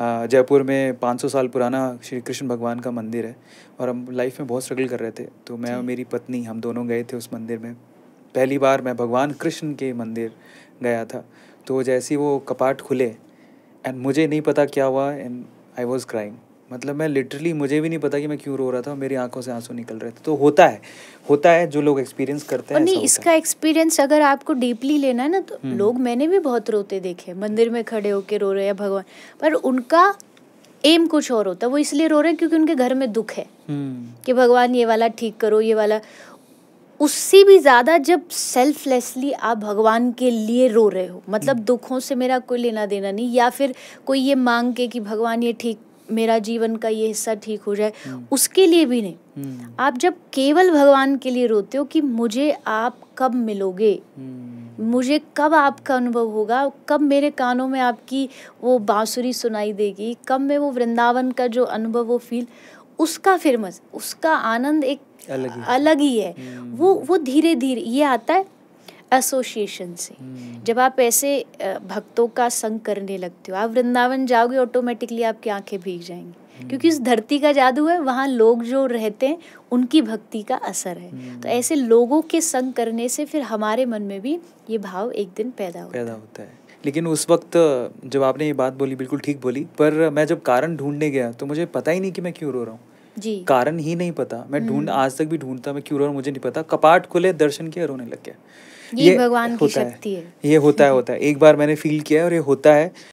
जयपुर में 500 साल पुराना श्री कृष्ण भगवान का मंदिर है और हम लाइफ में बहुत स्ट्रगल कर रहे थे तो मैं और मेरी पत्नी हम दोनों गए थे उस मंदिर में पहली बार मैं भगवान कृष्ण के मंदिर गया था तो जैसे ही वो कपाट खुले एंड मुझे नहीं पता क्या हुआ एंड आई वॉज क्राइंग मतलब मैं लिटरली मुझे भी नहीं पता कि मैं क्यों रो रहा था मेरी आंखों से आंसू निकल रहे थे तो होता है होता है जो लोग एक्सपीरियंस करते हैं नहीं इसका एक्सपीरियंस अगर आपको डीपली लेना है ना तो हम्म। लोग मैंने भी बहुत रोते देखे मंदिर में खड़े होके रो रहे हैं भगवान पर उनका एम कुछ और होता है वो इसलिए रो रहे हैं क्योंकि उनके घर में दुख है हम्म। कि भगवान ये वाला ठीक करो ये वाला उससे भी ज़्यादा जब सेल्फलेसली आप भगवान के लिए रो रहे हो मतलब हम्म। दुखों से मेरा कोई लेना देना नहीं या फिर कोई ये मांग के कि भगवान ये ठीक मेरा जीवन का ये हिस्सा ठीक हो जाए हम्म। उसके लिए भी नहीं हम्म। आप जब केवल भगवान के लिए रोते हो कि मुझे आप कब मिलोगे हम्म। मुझे कब आपका अनुभव होगा कब मेरे कानों में आपकी वो बांसुरी सुनाई देगी कब मैं वो वृंदावन का जो अनुभव वो फील उसका फिर मज उसका आनंद एक अलग ही, अलग ही है वो वो धीरे धीरे ये आता है एसोसिएशन से hmm. जब आप ऐसे भक्तों का संग करने लगते हो आप वृंदावन जाओगे ऑटोमेटिकली आपकी आंखें भीग जाएंगी hmm. क्योंकि इस धरती का जादू है वहाँ लोग जो रहते हैं उनकी भक्ति का असर है hmm. तो ऐसे लोगों के संग करने से फिर हमारे मन में भी ये भाव एक दिन पैदा होता पैदा होता है लेकिन उस वक्त जब आपने ये बात बोली बिल्कुल ठीक बोली पर मैं जब कारण ढूंढने गया तो मुझे पता ही नहीं कि मैं क्यों रो रहा हूँ जी कारण ही नहीं पता मैं ढूंढ हम्म। आज तक भी ढूंढता मैं क्यों मुझे नहीं पता कपाट खुले दर्शन किया रोने लग गया ये, ये भगवान होता की शक्ति है।, है ये होता है होता है एक बार मैंने फील किया है और ये होता है